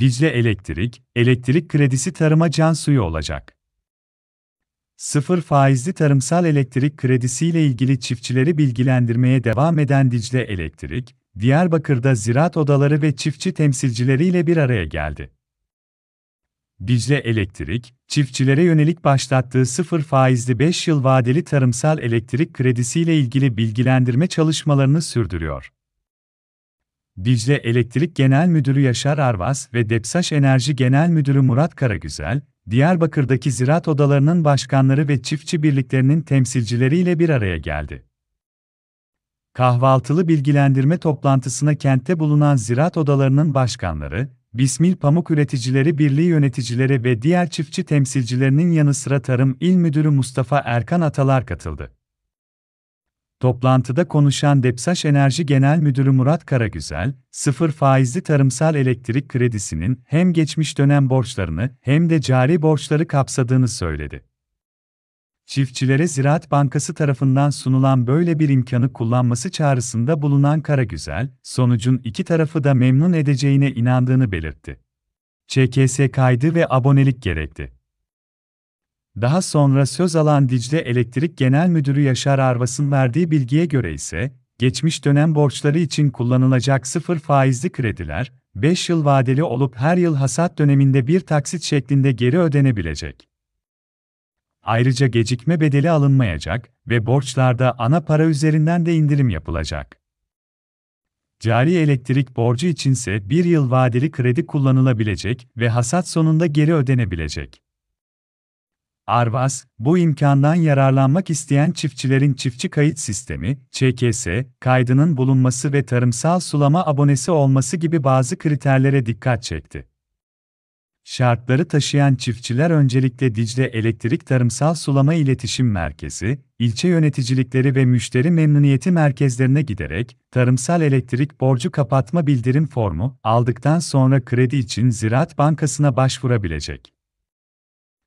Dicle Elektrik, elektrik kredisi tarıma can suyu olacak. Sıfır faizli tarımsal elektrik kredisiyle ilgili çiftçileri bilgilendirmeye devam eden Dicle Elektrik, Diyarbakır'da ziraat odaları ve çiftçi temsilcileriyle bir araya geldi. Dicle Elektrik, çiftçilere yönelik başlattığı sıfır faizli 5 yıl vadeli tarımsal elektrik kredisiyle ilgili bilgilendirme çalışmalarını sürdürüyor. Dicle Elektrik Genel Müdürü Yaşar Arvas ve Depsaş Enerji Genel Müdürü Murat Karagüzel, Diyarbakır'daki ziraat odalarının başkanları ve çiftçi birliklerinin temsilcileriyle bir araya geldi. Kahvaltılı bilgilendirme toplantısına kentte bulunan ziraat odalarının başkanları, Bismil Pamuk Üreticileri Birliği yöneticileri ve diğer çiftçi temsilcilerinin yanı sıra Tarım İl Müdürü Mustafa Erkan Atalar katıldı. Toplantıda konuşan Depsaş Enerji Genel Müdürü Murat Karagüzel, sıfır faizli tarımsal elektrik kredisinin hem geçmiş dönem borçlarını hem de cari borçları kapsadığını söyledi. Çiftçilere Ziraat Bankası tarafından sunulan böyle bir imkanı kullanması çağrısında bulunan Karagüzel, sonucun iki tarafı da memnun edeceğine inandığını belirtti. ÇKS kaydı ve abonelik gerekti. Daha sonra söz alan Dicle Elektrik Genel Müdürü Yaşar Arvas'ın verdiği bilgiye göre ise, geçmiş dönem borçları için kullanılacak sıfır faizli krediler, 5 yıl vadeli olup her yıl hasat döneminde bir taksit şeklinde geri ödenebilecek. Ayrıca gecikme bedeli alınmayacak ve borçlarda ana para üzerinden de indirim yapılacak. Cari elektrik borcu içinse bir yıl vadeli kredi kullanılabilecek ve hasat sonunda geri ödenebilecek. Arvas, bu imkandan yararlanmak isteyen çiftçilerin çiftçi kayıt sistemi, ÇKS, kaydının bulunması ve tarımsal sulama abonesi olması gibi bazı kriterlere dikkat çekti. Şartları taşıyan çiftçiler öncelikle Dicle Elektrik Tarımsal Sulama İletişim Merkezi, ilçe yöneticilikleri ve müşteri memnuniyeti merkezlerine giderek tarımsal elektrik borcu kapatma bildirim formu aldıktan sonra kredi için Ziraat Bankası'na başvurabilecek.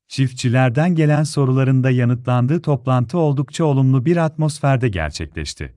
Çiftçilerden gelen sorularında yanıtlandığı toplantı oldukça olumlu bir atmosferde gerçekleşti.